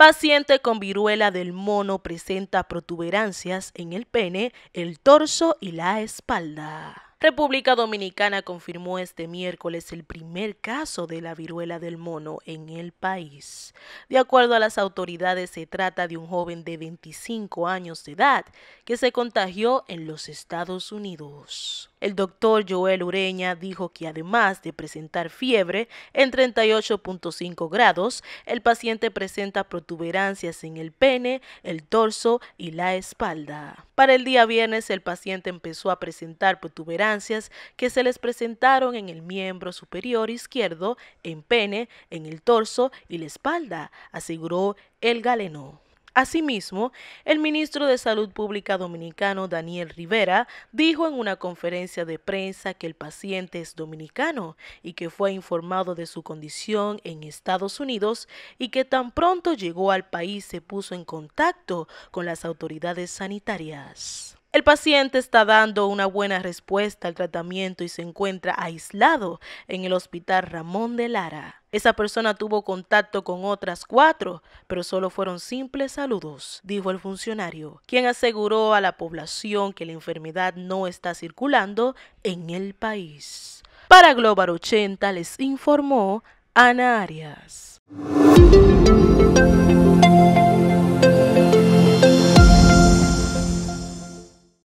Paciente con viruela del mono presenta protuberancias en el pene, el torso y la espalda. República Dominicana confirmó este miércoles el primer caso de la viruela del mono en el país. De acuerdo a las autoridades, se trata de un joven de 25 años de edad que se contagió en los Estados Unidos. El doctor Joel Ureña dijo que además de presentar fiebre en 38.5 grados, el paciente presenta protuberancias en el pene, el torso y la espalda. Para el día viernes el paciente empezó a presentar protuberancias que se les presentaron en el miembro superior izquierdo, en pene, en el torso y la espalda, aseguró el galeno. Asimismo, el ministro de Salud Pública dominicano Daniel Rivera dijo en una conferencia de prensa que el paciente es dominicano y que fue informado de su condición en Estados Unidos y que tan pronto llegó al país se puso en contacto con las autoridades sanitarias. El paciente está dando una buena respuesta al tratamiento y se encuentra aislado en el hospital Ramón de Lara. Esa persona tuvo contacto con otras cuatro, pero solo fueron simples saludos, dijo el funcionario, quien aseguró a la población que la enfermedad no está circulando en el país. Para Global 80 les informó Ana Arias.